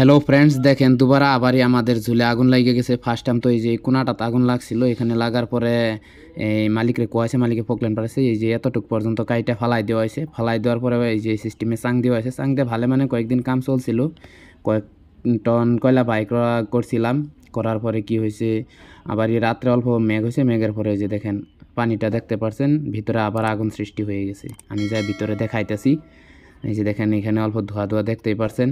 hello friends দেখেন দুবারা আবারই আমাদের ঝুলে আগুন লাগিয়ে গেছে ফার্স্ট টাইম তো এই যে কোনাটাতে আগুন লাগছিল এখানে লাগার পরে এই মালিকরে কোয়াছে মালিকে ফোকলেন পারেছে এই যে এতটুক পর্যন্ত কাইটা ফালাই দেওয়া হয়েছে ফালাই দেওয়ার পরে এই যে সিস্টেমে চাং দেওয়া হয়েছে চাং দিয়ে ভালো মানে কয়েকদিন কাম চলছিল কয়েক টন কয়লা বাইক করছিলাম করার পরে কি হয়েছে আবার এই রাত্রে অল্প মেঘ হয়েছে মেঘের পরে যে দেখেন পানিটা দেখতে পারছেন ভিতরে আবার আগুন সৃষ্টি হয়ে গেছে আমি যা ভিতরে দেখাইতেছি এই যে দেখেন এখানে অল্প ধোয়া ধোয়া দেখতেই পারছেন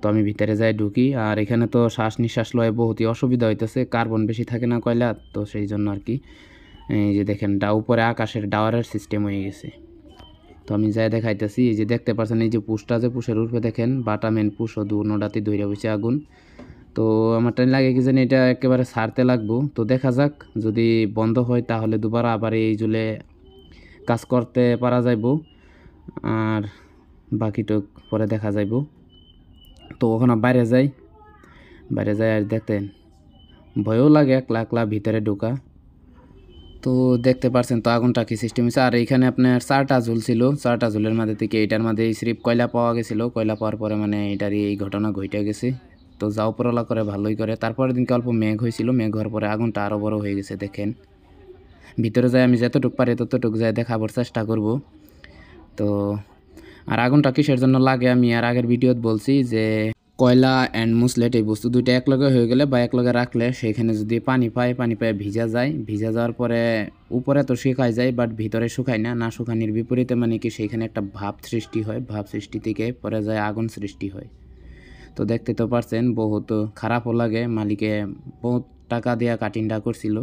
তো আমি ভিতরে যাই ঢুকি আর এখানে তো শ্বাস নিঃশ্বাস লয়ে বহুতই অসুবিধা হইতেছে কার্বন বেশি থাকে না কয়লা তো সেই জন্য আর কি এই যে দেখেন ডা উপরে আকাশের ডাওয়ারের সিস্টেম হয়ে গেছে তো আমি যাই দেখাইতেছি এই যে দেখতে পাচ্ছেন এই যে পুষটা যে পুষের উপরে দেখেন বাটা মেন পুষ ও দু ডাতি ধৈর্য বসে আগুন তো আমার টাইম লাগে কি জানি এটা একেবারে সারতে লাগবো তো দেখা যাক যদি বন্ধ হয় তাহলে দুবার আবার এই জুলে কাজ করতে পারা যাইব আর বাকিটুক পরে দেখা যাইব তো ওখানে বাইরে যাই বাইরে যাই আর দেখতেন ভয়ও লাগে একলা একলা ভিতরে ঢোকা তো দেখতে পারছেন তো আগুনটা কি সিস্টেম হয়েছে আর এইখানে আপনার চারটা ঝুল ছিল চারটা ঝুলের মাঝে থেকে এইটার মাঝে স্রিপ কয়লা পাওয়া গেছিলো কয়লা পাওয়ার পরে মানে এটারই এই ঘটনা ঘটে গেছে তো যাও পরলা করে ভালোই করে তারপরের দিনকে অল্প মেঘ হয়েছিল মেঘ হওয়ার পরে আগুনটা আরও বড় হয়ে গেছে দেখেন ভিতরে যাই আমি যতটুক পারি ততটুক যাই দেখাবার চেষ্টা করব তো আর আগুনটা কিসের জন্য লাগে আমি আর আগের ভিডিওতে বলছি যে কয়লা অ্যান্ড মুসলেট এই বস্তু দুইটা একলগে হয়ে গেলে বা একলগে রাখলে সেখানে যদি পানি পায় পানি পায় ভিজা যায় ভিজা যাওয়ার পরে উপরে তো শুকায় যায় বাট ভিতরে শুকায় না না শুকানির বিপরীতে মানে কি সেখানে একটা ভাব সৃষ্টি হয় ভাব সৃষ্টি থেকে পরে যায় আগুন সৃষ্টি হয় তো দেখতে তো পারছেন বহুত খারাপও লাগে মালিকে বহুত টাকা দেওয়া কাটিংটা করছিল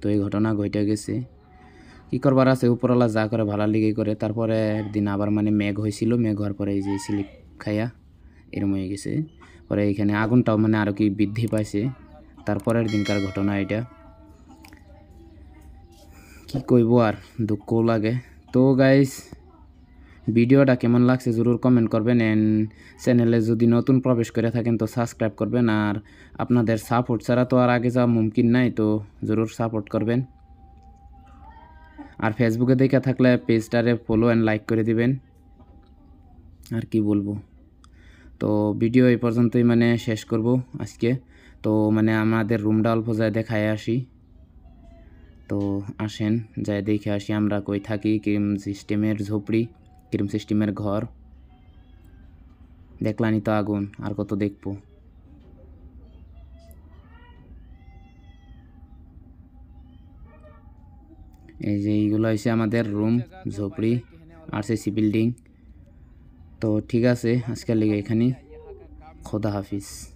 তো এই ঘটনা ঘটে গেছে কী করবার আছে উপরওয়ালা যা করে ভালো লিগে করে তারপরে একদিন আবার মানে মেঘ হয়েছিল মেঘ হওয়ার পরে এই যে স্লিপ খাইয়া এরম হয়ে গেছে পরে এখানে আগুনটাও মানে আরও কি বৃদ্ধি পাইছে তারপরের দিনকার ঘটনা এটা কি কইব আর দুঃখও লাগে তো গাইস ভিডিওটা কেমন লাগছে জরুর কমেন্ট করবেন অ্যান্ড চ্যানেলে যদি নতুন প্রবেশ করে থাকেন তো সাবস্ক্রাইব করবেন আর আপনাদের সাপোর্ট ছাড়া তো আর আগে যাওয়া মুমকিন নাই তো জরুর সাপোর্ট করবেন আর ফেসবুকে দেখে থাকলে পেজটারে ফলো অ্যান্ড লাইক করে দিবেন আর কি বলবো তো ভিডিও এই পর্যন্তই মানে শেষ করব আজকে তো মানে আমাদের রুমটা অল্প যায় দেখায় আসি তো আসেন যাই দেখে আসি আমরা কই থাকি ক্রিম সিস্টেমের ঝুপড়ি ক্রিম সিস্টেমের ঘর দেখলানি তো আগুন আর কত দেখবো এই যে এইগুলো হচ্ছে আমাদের রুম ঝুপড়ি আর সি বিল্ডিং তো ঠিক আছে আজকের লেগে এখানেই খোদা হাফিজ